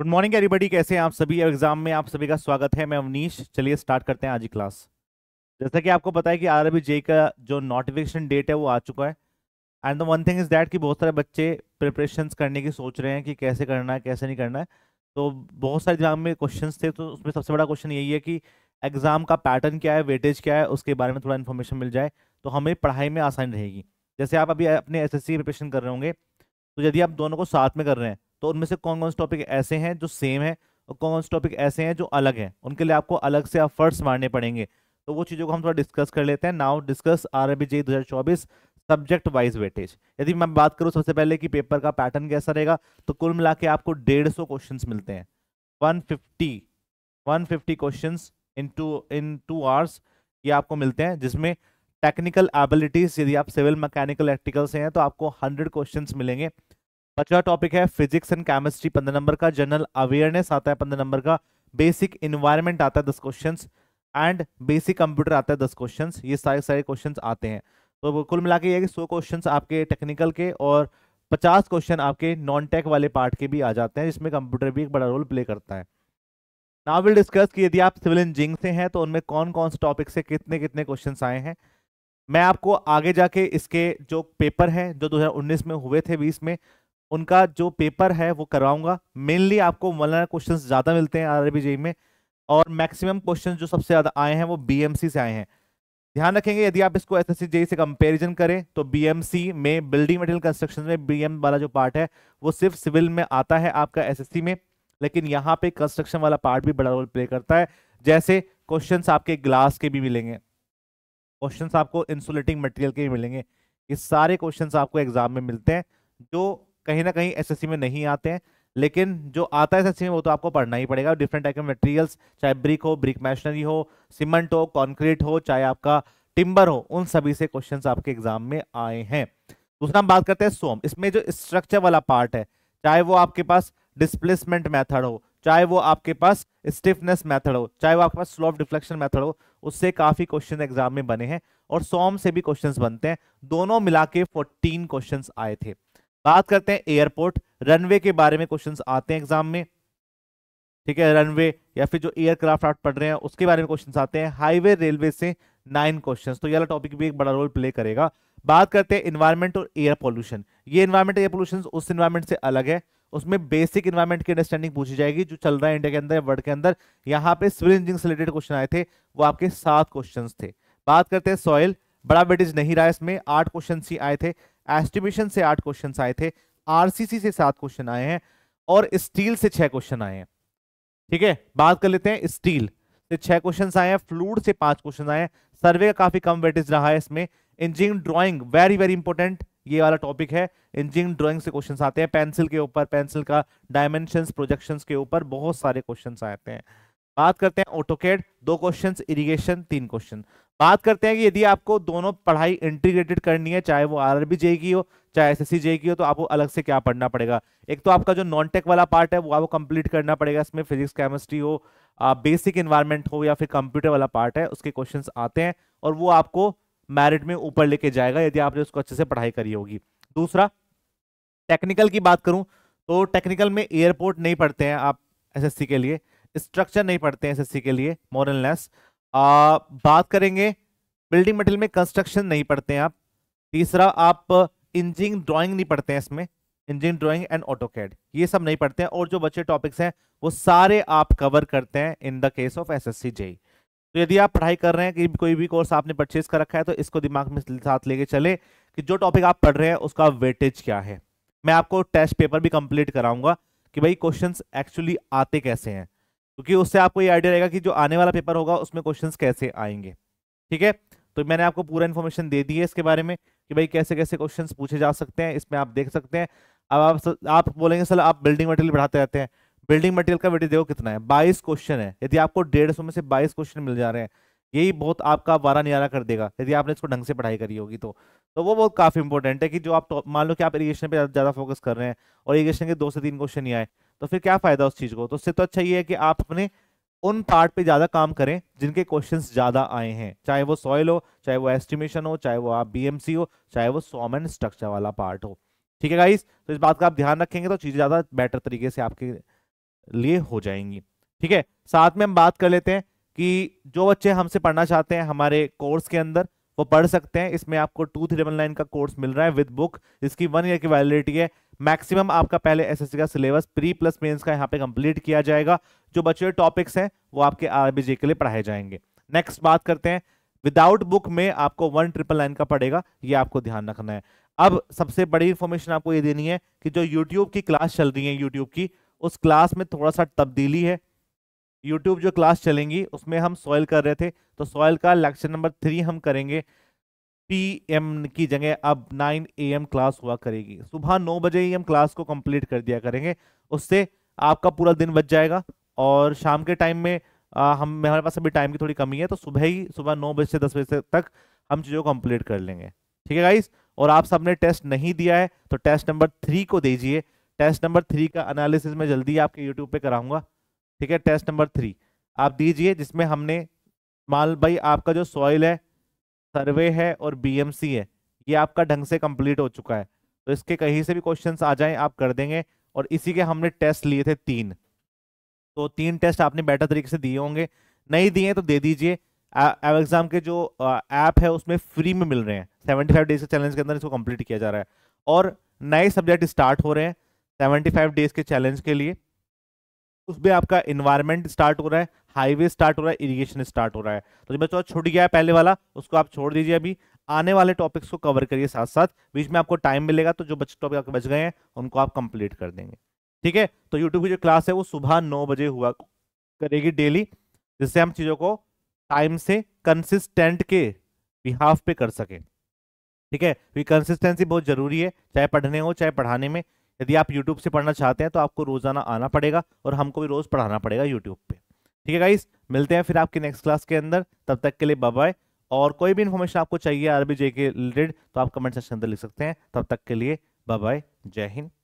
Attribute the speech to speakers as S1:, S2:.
S1: good morning everybody कैसे हैं आप सभी एग्जाम में आप सभी का स्वागत है मैं अवनीश चलिए स्टार्ट करते हैं आज की क्लास जैसा कि आपको पता है कि आर जे का जो नोटिफिकेशन डेट है वो आ चुका है and the one thing is that कि बहुत सारे बच्चे प्रिपरेशन करने की सोच रहे हैं कि कैसे करना है कैसे नहीं करना है तो बहुत सारे एग्जाम में क्वेश्चन थे तो उसमें सबसे बड़ा क्वेश्चन यही है कि एग्ज़ाम का पैटर्न क्या है वेटेज क्या है उसके बारे में थोड़ा इन्फॉर्मेशन मिल जाए तो हमें पढ़ाई में आसानी रहेगी जैसे आप अभी अपने एस एस प्रिपरेशन कर रहे होंगे तो यदि आप दोनों को साथ में कर रहे हैं तो उनमें से कौन कौन से टॉपिक ऐसे हैं जो सेम है और कौन कौन से टॉपिक ऐसे हैं जो अलग हैं उनके लिए आपको अलग से आप मारने पड़ेंगे तो वो चीज़ों को हम थोड़ा डिस्कस कर लेते हैं now discuss R B J subject wise weightage यदि मैं बात करूँ सबसे पहले कि पेपर का पैटर्न कैसा रहेगा तो कुल मिला के आपको डेढ़ सौ क्वेश्चन मिलते हैं one fifty one fifty question in two in two hours ये आपको मिलते हैं जिसमें टेक्निकल एबिलिटीज़ यदि आप सिविल मैकेनिकल इलेक्ट्रिकल से हैं तो आपको हंड्रेड क्वेश्चन मिलेंगे पांचवा टॉपिक है फिजिक्स एंड केमिस्ट्री पंद्रह नंबर का जनरल अवेयरनेस आता है पंद्रह नंबर का बेसिक इन्वायरमेंट आता है दस क्वेश्चन एंड बेसिक कंप्यूटर आता है दस क्वेश्चन ये सारे सारे क्वेश्चन आते हैं तो कुल मिला के ये सौ क्वेश्चन आपके टेक्निकल के और पचास क्वेश्चन आपके नॉन टेक वाले पार्ट के भी आ जाते हैं जिसमें कंप्यूटर भी एक बड़ा रोल प्ले करता है नाउ विल डिस्कस कि यदि आप सिविल इंजीनियरिंग से हैं तो उनमें कौन कौन से टॉपिक से कितने कितने क्वेश्चन आए हैं मैं आपको आगे जाके इसके जो पेपर हैं जो 2019 में हुए थे 20 में उनका जो पेपर है वो करवाऊंगा मेनली आपको मौलाना क्वेश्चन ज़्यादा मिलते हैं आरबी जेई में और मैक्सिमम क्वेश्चन जो सबसे ज़्यादा आए हैं वो बीएमसी से आए हैं ध्यान रखेंगे यदि आप इसको एस एस से कंपेरिजन करें तो बीएमसी में बिल्डिंग मटेरियल कंस्ट्रक्शन में बी वाला जो पार्ट है वो सिर्फ सिविल में आता है आपका एस में लेकिन यहाँ पे कंस्ट्रक्शन वाला पार्ट भी बड़ा रोल प्ले करता है जैसे क्वेश्चन आपके ग्लास के भी मिलेंगे क्वेश्चन आपको इंसुलेटिंग मटेरियल के भी मिलेंगे ये सारे क्वेश्चन आपको एग्जाम में मिलते हैं जो कहीं ना कहीं एसएससी में नहीं आते हैं लेकिन जो आता है एसएससी में वो तो आपको पढ़ना ही पड़ेगा डिफरेंट टाइप के मटेरियल्स चाहे ब्रिक हो ब्रिक मैशनरी हो सीमेंट हो कॉन्क्रीट हो चाहे आपका टिम्बर हो उन सभी से क्वेश्चन आपके एग्जाम में आए हैं दूसरा हम बात करते हैं सोम इसमें जो स्ट्रक्चर वाला पार्ट है चाहे वो आपके पास डिस्प्लेसमेंट मैथड हो चाहे वो आपके पास स्टिफनेस मेथड हो चाहे वो आपके पास स्लो डिफ्लेक्शन मेथड हो उससे काफ़ी क्वेश्चन एग्जाम में बने हैं और सोम से भी क्वेश्चंस बनते हैं दोनों मिला के फोर्टीन क्वेश्चन आए थे बात करते हैं एयरपोर्ट रनवे के बारे में क्वेश्चन आते हैं एग्जाम में ठीक है रनवे या फिर जो एयरक्राफ्ट आप पढ़ रहे हैं उसके बारे में क्वेश्चन आते हैं हाईवे रेलवे से नाइन क्वेश्चन तो ये टॉपिक भी एक बड़ा रोल प्ले करेगा बात करते हैं इन्वायरमेंट और एयर पॉल्यूशन ये इन्वायरमेंट एयर पॉल्यूशन उस इन्वायरमेंट से अलग है उसमें बेसिक इन्वायरमेंट की अंडरस्टैंडिंग पूछी जाएगी जो चल रहा है इंडिया के अंदर वर्ल्ड के अंदर यहाँ पे सिविल इंजीनियरिंग से रिलेटेड क्वेश्चन आए थे वो आपके सात क्वेश्चंस थे बात करते हैं सॉइल बड़ा वेटेज नहीं रहा इसमें आठ क्वेश्चन ही आए थे एस्टिमेशन से आठ क्वेश्चन आए थे आरसीसी से सात क्वेश्चन आए हैं और स्टील से छह क्वेश्चन आए हैं ठीक है बात कर लेते हैं स्टील से छह क्वेश्चन आए हैं फ्लूड से पांच क्वेश्चन आए हैं सर्वे का काफी कम वेटेज रहा है इसमें engineering drawing very very important ये वाला टॉपिक है इंजिंग ड्रॉइंग से क्वेश्चन आते हैं पेंसिल के ऊपर पेंसिल का डायमेंशन प्रोजेक्शन के ऊपर बहुत सारे क्वेश्चन आते हैं बात करते हैं ऑटोकेड दो क्वेश्चन इरिगेशन तीन क्वेश्चन बात करते हैं कि यदि आपको दोनों पढ़ाई इंटीग्रेटेड करनी है चाहे वो आर जेई e की हो चाहे एस एस सी की हो तो आपको अलग से क्या पढ़ना पड़ेगा एक तो आपका जो नॉन टेक वाला पार्ट है वो आपको कंप्लीट करना पड़ेगा इसमें फिजिक्स केमिस्ट्री हो बेसिक इन्वायरमेंट हो या फिर कंप्यूटर वाला पार्ट है उसके क्वेश्चन आते हैं और वो आपको मैरिट में ऊपर लेके जाएगा यदि आपने उसको अच्छे से पढ़ाई करी होगी दूसरा टेक्निकल की बात करूं तो टेक्निकल में एयरपोर्ट नहीं पढ़ते हैं आप सी के लिए स्ट्रक्चर नहीं पढ़ते हैं सी के लिए मोरल लेस आ, बात करेंगे बिल्डिंग मटेरियल में कंस्ट्रक्शन नहीं पढ़ते हैं आप तीसरा आप इंजिन ड्राइंग नहीं पढ़ते हैं इसमें engine drawing and AutoCAD ये सब नहीं पढ़ते हैं और जो बचे टॉपिक्स हैं वो सारे आप कवर करते हैं in the case of S S C तो यदि आप पढ़ाई कर रहे हैं कि कोई भी कोर्स आपने परचेज कर रखा है तो इसको दिमाग में साथ लेके चले कि जो टॉपिक आप पढ़ रहे हैं उसका वेटेज क्या है मैं आपको टेस्ट पेपर भी कंप्लीट कराऊंगा कि भाई क्वेश्चंस एक्चुअली आते कैसे हैं क्योंकि उससे आपको ये आइडिया रहेगा कि जो आने वाला पेपर होगा उसमें क्वेश्चन कैसे आएंगे ठीक है तो मैंने आपको पूरा इन्फॉर्मेशन दे दी है इसके बारे में कि भाई कैसे कैसे क्वेश्चन पूछे जा सकते हैं इसमें आप देख सकते हैं अब आप सर आप बोलेंगे सर आप बिल्डिंग मटेरियल बढ़ाते रहते हैं बिल्डिंग मटेरियल का वेटेज देखो कितना है बाईस क्वेश्चन है यदि आपको डेढ़ सौ में से बाईस क्वेश्चन मिल जा रहे हैं यही बहुत आपका वारा नियारा कर देगा यदि आपने इसको ढंग से पढ़ाई करी होगी तो तो वो बहुत काफ़ी इंपॉर्टेंट है कि जो आप मान लो कि आप इरीगेशन पे ज़्यादा फोकस कर रहे हैं और इरीगेशन के दो से तीन क्वेश्चन ही आए तो फिर क्या फायदा उस चीज को तो उससे तो अच्छा ये है कि आप अपने उन पार्ट पे ज्यादा काम करें जिनके क्वेश्चंस ज्यादा आए हैं चाहे वो सॉइल हो चाहे वो एस्टिमेशन हो चाहे वो आप बीएमसी हो चाहे वो सोमन स्ट्रक्चर वाला पार्ट हो ठीक है गाइस तो इस बात का आप ध्यान रखेंगे तो चीजें ज्यादा बेटर तरीके से आपके लिए हो जाएंगी ठीक है साथ में हम बात कर लेते हैं कि जो बच्चे हमसे पढ़ना चाहते हैं हमारे कोर्स के अंदर वो पढ़ सकते हैं इसमें आपको टू थ्री डबल नाइन का कोर्स मिल रहा है विद बुक इसकी वन ईयर की वैलिडिटी है मैक्सिमम आपका पहले एसएससी का सिलेबस प्री प्लस मेंस का यहाँ पे कंप्लीट किया जाएगा जो बचे हुए टॉपिक्स हैं वो आपके आरबीजे के लिए पढ़ाए जाएंगे नेक्स्ट बात करते हैं विदाउट बुक में आपको वन ट्रिपल नाइन का पड़ेगा ये आपको ध्यान रखना है अब सबसे बड़ी इन्फॉर्मेशन आपको ये देनी है कि जो यूट्यूब की क्लास चल रही है यूट्यूब की उस क्लास में थोड़ा सा तब्दीली है यूट्यूब जो क्लास चलेंगी उसमें हम सॉयल कर रहे थे तो सॉयल का लेक्चर नंबर थ्री हम करेंगे पीएम की जगह अब 9 एएम क्लास हुआ करेगी सुबह 9 बजे ही हम क्लास को कंप्लीट कर दिया करेंगे उससे आपका पूरा दिन बच जाएगा और शाम के टाइम में आ, हम हमारे पास अभी टाइम की थोड़ी कमी है तो सुबह ही सुबह नौ बजे से दस बजे तक हम चीज़ों को कम्प्लीट कर लेंगे ठीक है गाइस और आप सबने टेस्ट नहीं दिया है तो टेस्ट नंबर थ्री को दीजिए टेस्ट नंबर थ्री का अनालिसिस मैं जल्दी आपके यूट्यूब पर कराऊंगा ठीक है टेस्ट नंबर थ्री आप दीजिए जिसमें हमने माल भाई आपका जो सॉइल है सर्वे है और बीएमसी है ये आपका ढंग से कंप्लीट हो चुका है तो इसके कहीं से भी क्वेश्चन आ जाए आप कर देंगे और इसी के हमने टेस्ट लिए थे तीन तो तीन टेस्ट आपने बेटर तरीके से दिए होंगे नहीं दिए तो दे दीजिए एग्जाम के जो ऐप है उसमें फ्री में मिल रहे हैं सेवेंटी फाइव डेज के चैलेंज के अंदर इसको कंप्लीट किया जा रहा है और नए सब्जेक्ट स्टार्ट हो रहे हैं सेवेंटी फाइव डेज के चैलेंज के लिए उसमें आपका इन्वायरमेंट स्टार्ट हो रहा है हाईवे स्टार्ट हो रहा है इरिगेशन स्टार्ट हो रहा है तो जो बच्चों छुट गया है पहले वाला उसको आप छोड़ दीजिए अभी आने वाले टॉपिक्स को कवर करिए साथ साथ बीच में आपको टाइम मिलेगा तो जो बच्चे टॉपिक आपके बच गए हैं उनको आप कंप्लीट कर देंगे ठीक है तो यूट्यूब की जो क्लास है वो सुबह नौ बजे हुआ करेगी डेली जिससे हम चीज़ों को टाइम से कंसिस्टेंट के बिहाफ पे कर सकें ठीक है कंसिस्टेंसी बहुत जरूरी है चाहे पढ़ने हो चाहे पढ़ाने में यदि आप यूट्यूब से पढ़ना चाहते हैं तो आपको रोजाना आना पड़ेगा और हमको भी रोज पढ़ाना पड़ेगा यूट्यूब पे ठीक है गाइस मिलते हैं फिर आपके नेक्स्ट क्लास के अंदर तब तक के लिए बाय और कोई भी इन्फॉर्मेशन आपको चाहिए आरबी जे के रिलेटेड तो आप कमेंट सेक्शन अंदर लिख सकते हैं तब तक के लिए बाय जय हिंद